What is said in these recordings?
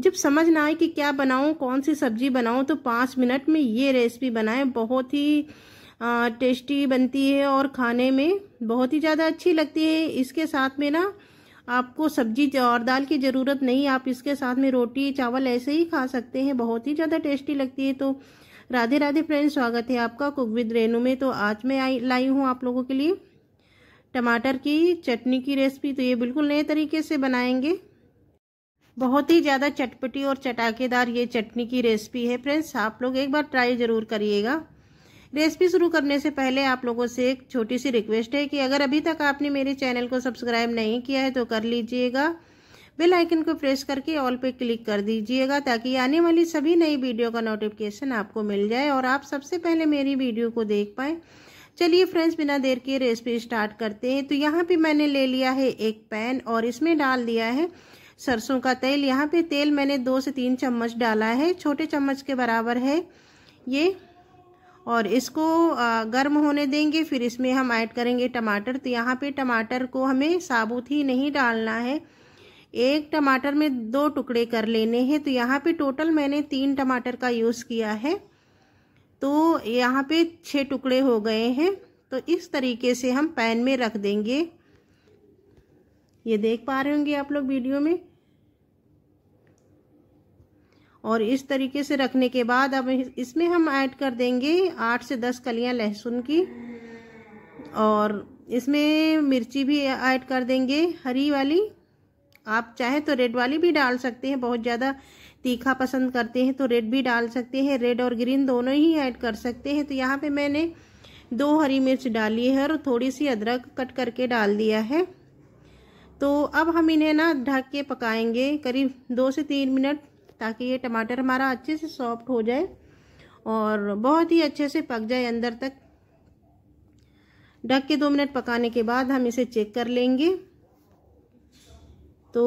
जब समझ ना आए कि क्या बनाऊँ कौन सी सब्जी बनाऊँ तो पाँच मिनट में ये रेसिपी बनाएं बहुत ही टेस्टी बनती है और खाने में बहुत ही ज़्यादा अच्छी लगती है इसके साथ में ना आपको सब्जी और दाल की ज़रूरत नहीं आप इसके साथ में रोटी चावल ऐसे ही खा सकते हैं बहुत ही ज़्यादा टेस्टी लगती है तो राधे राधे फ्रेंड्स स्वागत है आपका कुक विद रेनू में तो आज मैं आई लाई हूँ आप लोगों के लिए टमाटर की चटनी की रेसिपी तो ये बिल्कुल नए तरीके से बनाएंगे बहुत ही ज़्यादा चटपटी और चटाकेदार ये चटनी की रेसिपी है फ्रेंड्स आप लोग एक बार ट्राई ज़रूर करिएगा रेसिपी शुरू करने से पहले आप लोगों से एक छोटी सी रिक्वेस्ट है कि अगर अभी तक आपने मेरे चैनल को सब्सक्राइब नहीं किया है तो कर लीजिएगा बेल आइकन को प्रेस करके ऑल पे क्लिक कर दीजिएगा ताकि आने वाली सभी नई वीडियो का नोटिफिकेशन आपको मिल जाए और आप सबसे पहले मेरी वीडियो को देख पाएँ चलिए फ्रेंड्स बिना देर के रेसिपी स्टार्ट करते हैं तो यहाँ पर मैंने ले लिया है एक पैन और इसमें डाल दिया है सरसों का तेल यहाँ पे तेल मैंने दो से तीन चम्मच डाला है छोटे चम्मच के बराबर है ये और इसको गर्म होने देंगे फिर इसमें हम ऐड करेंगे टमाटर तो यहाँ पे टमाटर को हमें साबुत ही नहीं डालना है एक टमाटर में दो टुकड़े कर लेने हैं तो यहाँ पे टोटल मैंने तीन टमाटर का यूज़ किया है तो यहाँ पे छः टुकड़े हो गए हैं तो इस तरीके से हम पैन में रख देंगे ये देख पा रहे होंगे आप लोग वीडियो में और इस तरीके से रखने के बाद अब इसमें हम ऐड कर देंगे आठ से दस कलियां लहसुन की और इसमें मिर्ची भी ऐड कर देंगे हरी वाली आप चाहे तो रेड वाली भी डाल सकते हैं बहुत ज़्यादा तीखा पसंद करते हैं तो रेड भी डाल सकते हैं रेड और ग्रीन दोनों ही ऐड कर सकते हैं तो यहाँ पे मैंने दो हरी मिर्च डाली है और थोड़ी सी अदरक कट करके डाल दिया है तो अब हम इन्हें ना ढक के पकाएंगे करीब दो से तीन मिनट ताकि ये टमाटर हमारा अच्छे से सॉफ्ट हो जाए और बहुत ही अच्छे से पक जाए अंदर तक ढक के दो मिनट पकाने के बाद हम इसे चेक कर लेंगे तो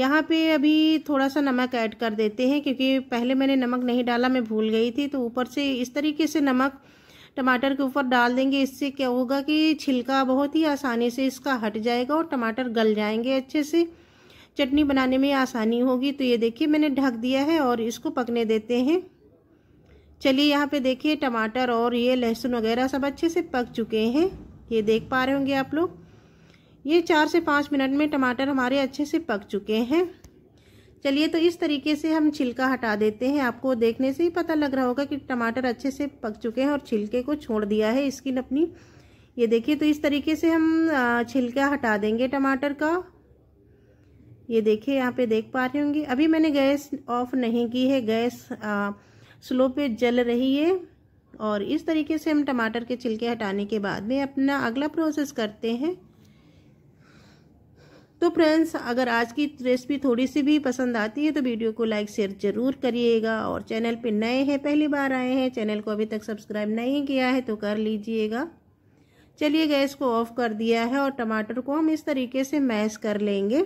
यहाँ पे अभी थोड़ा सा नमक ऐड कर देते हैं क्योंकि पहले मैंने नमक नहीं डाला मैं भूल गई थी तो ऊपर से इस तरीके से नमक टमाटर के ऊपर डाल देंगे इससे क्या होगा कि छिलका बहुत ही आसानी से इसका हट जाएगा और टमाटर गल जाएंगे अच्छे से चटनी बनाने में आसानी होगी तो ये देखिए मैंने ढक दिया है और इसको पकने देते हैं चलिए यहाँ पे देखिए टमाटर और ये लहसुन वगैरह सब अच्छे से पक चुके हैं ये देख पा रहे होंगे आप लोग ये चार से पाँच मिनट में टमाटर हमारे अच्छे से पक चुके हैं चलिए तो इस तरीके से हम छिलका हटा देते हैं आपको देखने से ही पता लग रहा होगा कि टमाटर अच्छे से पक चुके हैं और छिलके को छोड़ दिया है स्किन अपनी ये देखिए तो इस तरीके से हम छिलका हटा देंगे टमाटर का ये देखिए यहाँ पे देख पा रहे होंगी अभी मैंने गैस ऑफ नहीं की है गैस आ, स्लो पे जल रही है और इस तरीके से हम टमाटर के छिलके हटाने के बाद में अपना अगला प्रोसेस करते हैं तो फ्रेंड्स अगर आज की रेसिपी थोड़ी सी भी पसंद आती है तो वीडियो को लाइक शेयर ज़रूर करिएगा और चैनल पे नए हैं पहली बार आए हैं चैनल को अभी तक सब्सक्राइब नहीं किया है तो कर लीजिएगा चलिए गैस को ऑफ कर दिया है और टमाटर को हम इस तरीके से मैश कर लेंगे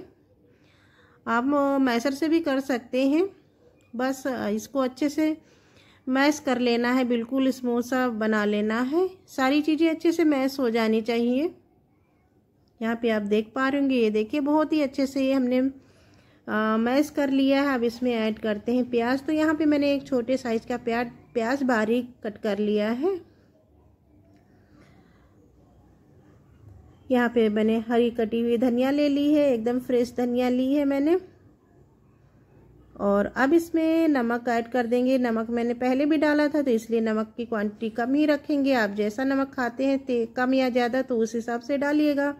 आप मैसर से भी कर सकते हैं बस इसको अच्छे से मैश कर लेना है बिल्कुल स्मूथ सा बना लेना है सारी चीज़ें अच्छे से मैश हो जानी चाहिए यहाँ पे आप देख पा रहे होंगे ये देखिए बहुत ही अच्छे से ये हमने मैश कर लिया है अब इसमें ऐड करते हैं प्याज तो यहाँ पे मैंने एक छोटे साइज़ का प्याज प्याज बारीक कट कर लिया है यहाँ पे मैंने हरी कटी हुई धनिया ले ली है एकदम फ्रेश धनिया ली है मैंने और अब इसमें नमक ऐड कर देंगे नमक मैंने पहले भी डाला था तो इसलिए नमक की क्वांटिटी कम ही रखेंगे आप जैसा नमक खाते हैं कम या ज़्यादा तो उस हिसाब से डालिएगा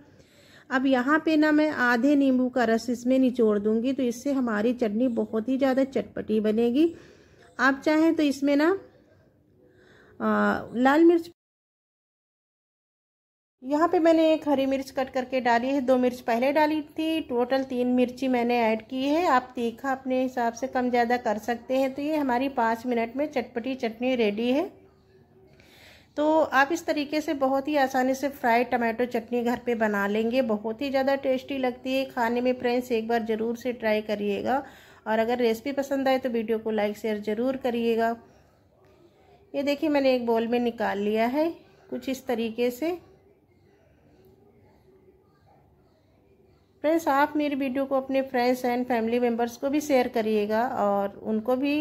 अब यहाँ पे ना मैं आधे नींबू का रस इसमें निचोड़ दूंगी तो इससे हमारी चटनी बहुत ही ज़्यादा चटपटी बनेगी आप चाहें तो इसमें ना आ, लाल मिर्च यहाँ पे मैंने एक हरी मिर्च कट करके डाली है दो मिर्च पहले डाली थी टोटल तीन मिर्ची मैंने ऐड की है आप तीखा अपने हिसाब से कम ज़्यादा कर सकते हैं तो ये हमारी पाँच मिनट में चटपटी चटनी रेडी है तो आप इस तरीके से बहुत ही आसानी से फ्राइड टमाटो चटनी घर पे बना लेंगे बहुत ही ज़्यादा टेस्टी लगती है खाने में फ्रेंड्स एक बार ज़रूर से ट्राई करिएगा और अगर रेसिपी पसंद आए तो वीडियो को लाइक शेयर ज़रूर करिएगा ये देखिए मैंने एक बोल में निकाल लिया है कुछ इस तरीके से फ्रेंड्स आप मेरी वीडियो को अपने फ्रेंड्स एंड फैमिली मेम्बर्स को भी शेयर करिएगा और उनको भी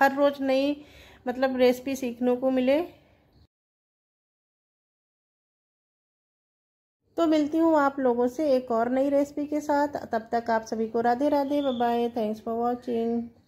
हर रोज़ नई मतलब रेसिपी सीखने को मिले तो मिलती हूँ आप लोगों से एक और नई रेसिपी के साथ तब तक आप सभी को Radhe Radhe bye thanks for watching